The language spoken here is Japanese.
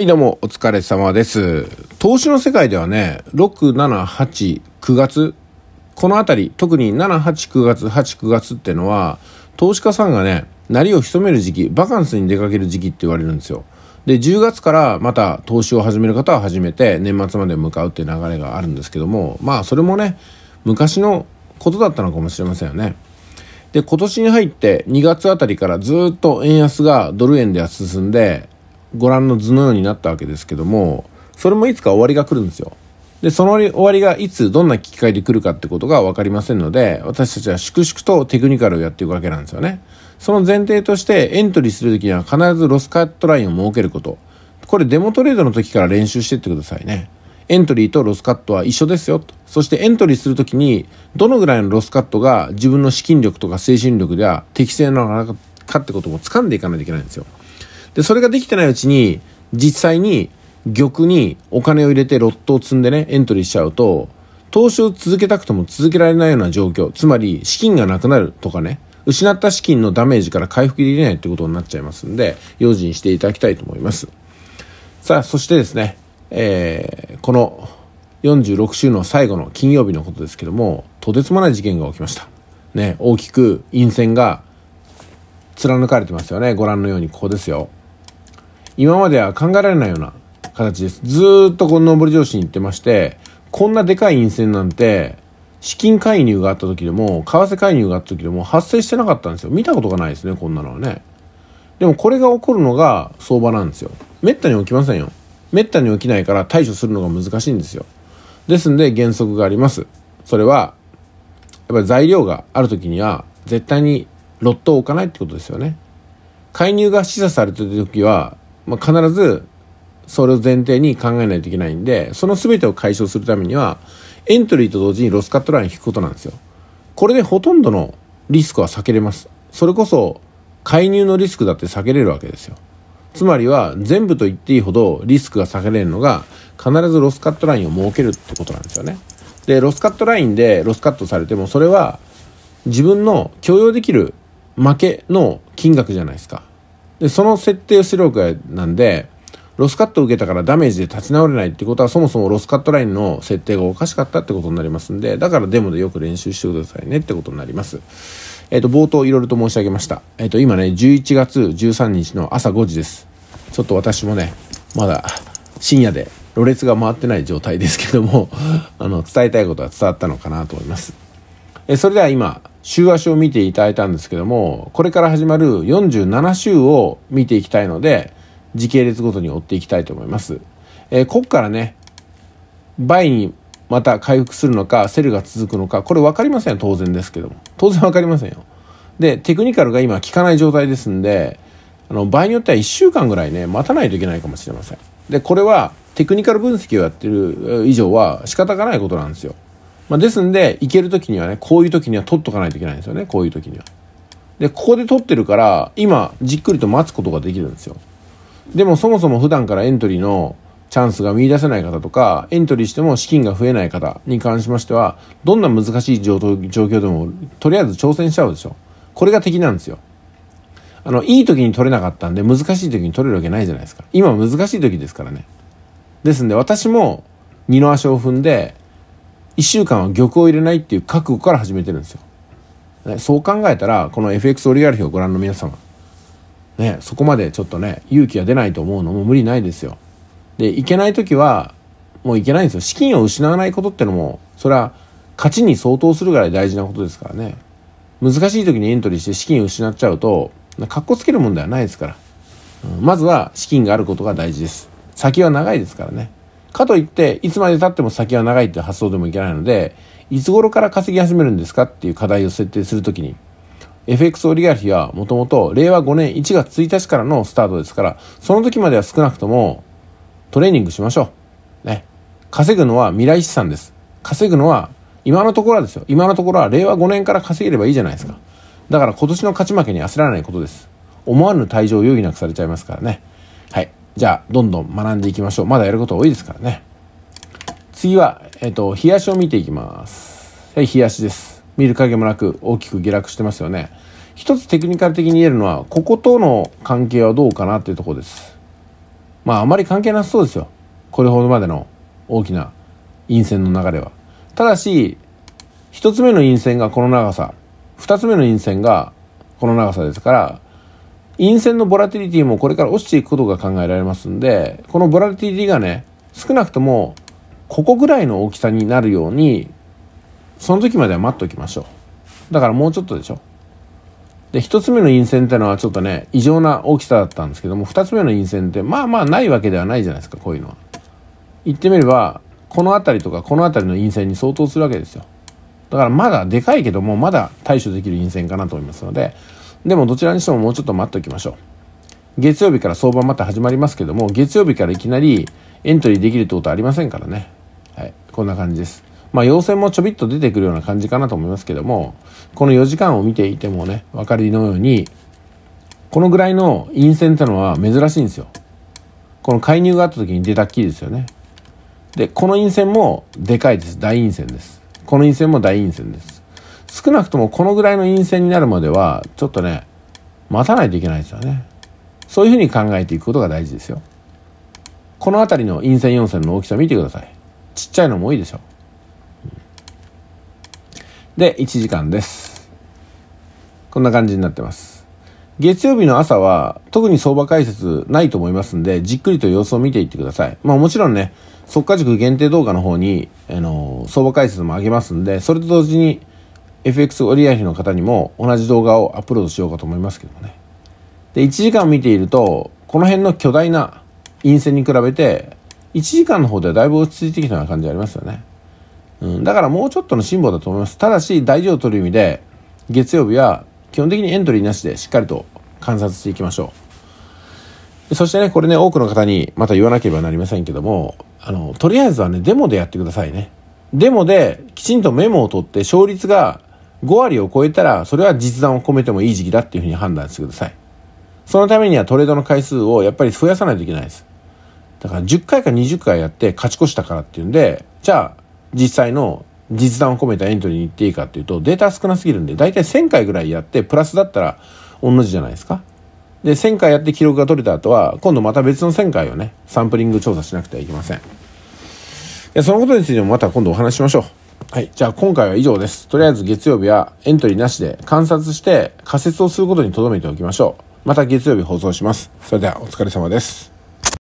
はい、どうも、お疲れ様です。投資の世界ではね、6、7、8、9月、このあたり、特に7、8、9月、8、9月ってのは、投資家さんがね、なりを潜める時期、バカンスに出かける時期って言われるんですよ。で、10月からまた投資を始める方は始めて、年末まで向かうっていう流れがあるんですけども、まあ、それもね、昔のことだったのかもしれませんよね。で、今年に入って2月あたりからずっと円安がドル円では進んで、ご覧の図のようになったわけですけどもそれもいつか終わりが来るんですよでその終わりがいつどんな機会で来るかってことが分かりませんので私たちは粛々とテクニカルをやっていくわけなんですよねその前提としてエントリーするときには必ずロスカットラインを設けることこれデモトレードの時から練習していってくださいねエントリーとロスカットは一緒ですよそしてエントリーするときにどのぐらいのロスカットが自分の資金力とか精神力では適正なのかってことも掴んでいかないといけないんですよで、それができてないうちに、実際に玉にお金を入れてロットを積んでね、エントリーしちゃうと、投資を続けたくても続けられないような状況、つまり資金がなくなるとかね、失った資金のダメージから回復できないってことになっちゃいますんで、用心していただきたいと思います。さあ、そしてですね、えー、この46週の最後の金曜日のことですけども、とてつもない事件が起きました。ね、大きく陰線が貫かれてますよね。ご覧のようにここですよ。今までは考えられないような形です。ずっとこの上り調子に行ってまして、こんなでかい陰線なんて、資金介入があった時でも、為替介入があった時でも発生してなかったんですよ。見たことがないですね、こんなのはね。でもこれが起こるのが相場なんですよ。めったに起きませんよ。めったに起きないから対処するのが難しいんですよ。ですんで原則があります。それは、やっぱり材料がある時には絶対にロットを置かないってことですよね。介入が示唆されてる時はまあ、必ずそれを前提に考えないといけないんでその全てを解消するためにはエントリーと同時にロスカットライン引くことなんですよこれでほとんどのリスクは避けれますそれこそ介入のリスクだって避けれるわけですよつまりは全部と言っていいほどリスクが避けれるのが必ずロスカットラインを設けるってことなんですよねでロスカットラインでロスカットされてもそれは自分の許容できる負けの金額じゃないですかでその設定出力なんでロスカットを受けたからダメージで立ち直れないってことはそもそもロスカットラインの設定がおかしかったってことになりますんでだからデモでよく練習してくださいねってことになります。えっ、ー、と、冒頭いろいろと申し上げました。えっ、ー、と、今ね、11月13日の朝5時です。ちょっと私もね、まだ深夜で、ろれつが回ってない状態ですけども、あの、伝えたいことは伝わったのかなと思います。えー、それでは今、週足を見ていただいたんですけどもこれから始まる47週を見ていきたいので時系列ごとに追っていきたいと思います。えー、こっからね倍にまた回復するのかセルが続くのかこれ分かりません当然ですけども当然分かりませんよ。でテクニカルが今効かない状態ですんであの場合によっては1週間ぐらいね待たないといけないかもしれません。でこれはテクニカル分析をやってる以上は仕方がないことなんですよ。まあ、ですんで、行ける時にはね、こういう時には取っとかないといけないんですよね、こういう時には。で、ここで取ってるから、今、じっくりと待つことができるんですよ。でもそもそも普段からエントリーのチャンスが見出せない方とか、エントリーしても資金が増えない方に関しましては、どんな難しい状況でも、とりあえず挑戦しちゃうでしょ。これが敵なんですよ。あの、いい時に取れなかったんで、難しい時に取れるわけないじゃないですか。今難しい時ですからね。ですんで、私も二の足を踏んで、1週間は玉を入れないっていう覚悟から始めてるんですよ。ね、そう考えたらこの FX オリガルヒをご覧の皆様、ね、そこまでちょっとね勇気が出ないと思うのも無理ないですよ。でいけない時はもういけないんですよ。資金を失わないことってのもそれは勝ちに相当するぐらい大事なことですからね。難しい時にエントリーして資金を失っちゃうとかっこつけるもんではないですから、うん、まずは資金があることが大事です先は長いですからねかといって、いつまで経っても先は長いって発想でもいけないので、いつ頃から稼ぎ始めるんですかっていう課題を設定するときに、FX オリガルヒはもともと令和5年1月1日からのスタートですから、その時までは少なくともトレーニングしましょう。ね。稼ぐのは未来資産です。稼ぐのは今のところはですよ。今のところは令和5年から稼げればいいじゃないですか。だから今年の勝ち負けに焦らないことです。思わぬ退場を余儀なくされちゃいますからね。はい。じゃあ、どんどん学んでいきましょう。まだやること多いですからね。次は、えっ、ー、と、冷やしを見ていきます。はい、冷やしです。見る影もなく大きく下落してますよね。一つテクニカル的に言えるのは、こことの関係はどうかなっていうとこです。まあ、あまり関係なさそうですよ。これほどまでの大きな陰線の流れは。ただし、一つ目の陰線がこの長さ、二つ目の陰線がこの長さですから、陰線のボラティリティもこれから落ちていくことが考えられますんで、このボラティリティがね、少なくともここぐらいの大きさになるように、その時までは待っておきましょう。だからもうちょっとでしょ。で、一つ目の陰線ってのはちょっとね、異常な大きさだったんですけども、二つ目の陰線ってまあまあないわけではないじゃないですか、こういうのは。言ってみれば、この辺りとかこの辺りの陰線に相当するわけですよ。だからまだでかいけども、まだ対処できる陰線かなと思いますので、でもどちらにしてももうちょっと待っておきましょう。月曜日から相場また始まりますけども、月曜日からいきなりエントリーできるってことはありませんからね。はい。こんな感じです。まあ、陽線もちょびっと出てくるような感じかなと思いますけども、この4時間を見ていてもね、分かりのように、このぐらいの陰線ってのは珍しいんですよ。この介入があった時に出たっきりですよね。で、この陰線もでかいです。大陰線です。この陰線も大陰線です。少なくともこのぐらいの陰線になるまではちょっとね待たないといけないですよねそういうふうに考えていくことが大事ですよこの辺りの陰線4線の大きさ見てくださいちっちゃいのも多いでしょで1時間ですこんな感じになってます月曜日の朝は特に相場解説ないと思いますんでじっくりと様子を見ていってくださいまあもちろんね速稼塾限定動画の方に、あの相場解説も上げますんでそれと同時に FX 折り合いの方にも同じ動画をアップロードしようかと思いますけどもね。で、1時間見ていると、この辺の巨大な陰線に比べて、1時間の方ではだいぶ落ち着いてきたような感じありますよね。うん、だからもうちょっとの辛抱だと思います。ただし、大事を取る意味で、月曜日は基本的にエントリーなしでしっかりと観察していきましょう。そしてね、これね、多くの方にまた言わなければなりませんけども、あの、とりあえずはね、デモでやってくださいね。デモできちんとメモを取って勝率が5割を超えたら、それは実弾を込めてもいい時期だっていうふうに判断してください。そのためにはトレードの回数をやっぱり増やさないといけないです。だから10回か20回やって勝ち越したからっていうんで、じゃあ実際の実弾を込めたエントリーに行っていいかっていうと、データ少なすぎるんで、だいたい1000回ぐらいやって、プラスだったら同じじゃないですか。で、1000回やって記録が取れた後は、今度また別の1000回をね、サンプリング調査しなくてはいけません。いや、そのことについてもまた今度お話しましょう。はい。じゃあ今回は以上です。とりあえず月曜日はエントリーなしで観察して仮説をすることに留めておきましょう。また月曜日放送します。それではお疲れ様です。